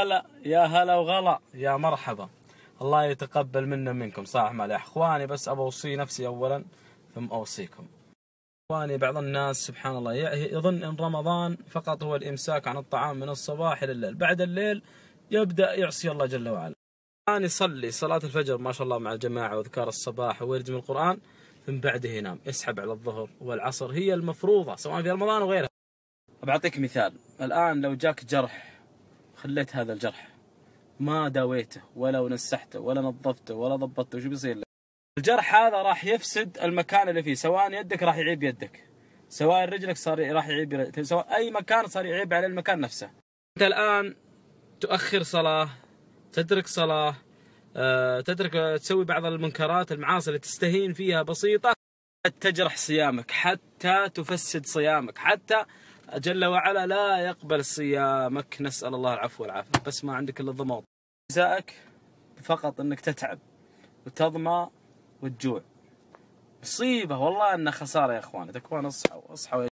هلا يا هلا وغلا يا مرحبا الله يتقبل منا منكم صح مالي اخواني بس ابى اوصي نفسي اولا ثم اوصيكم اخواني بعض الناس سبحان الله يظن ان رمضان فقط هو الامساك عن الطعام من الصباح الى الليل بعد الليل يبدا يعصي الله جل وعلا الان يصلي صلاه الفجر ما شاء الله مع الجماعه واذكار الصباح ويرجم القران من بعده ينام يسحب على الظهر والعصر هي المفروضه سواء في رمضان وغيرها بعطيك مثال الان لو جاك جرح خليت هذا الجرح ما داويته ولا ونسحته ولا نظفته ولا ضبطته وش بيصير لك؟ الجرح هذا راح يفسد المكان اللي فيه سواء يدك راح يعيب يدك سواء رجلك صار راح يعيب سواء اي مكان صار يعيب على المكان نفسه انت الان تؤخر صلاه تترك صلاه آه، تترك تسوي بعض المنكرات المعاصي اللي تستهين فيها بسيطه تجرح صيامك حتى تفسد صيامك حتى جل وعلا لا يقبل صيامك نسأل الله العفو والعافية بس ما عندك إلا الضمور جزائك فقط أنك تتعب وتظمى وتجوع مصيبة والله أنها خسارة يا إخوان تكون اصحوا اصحوا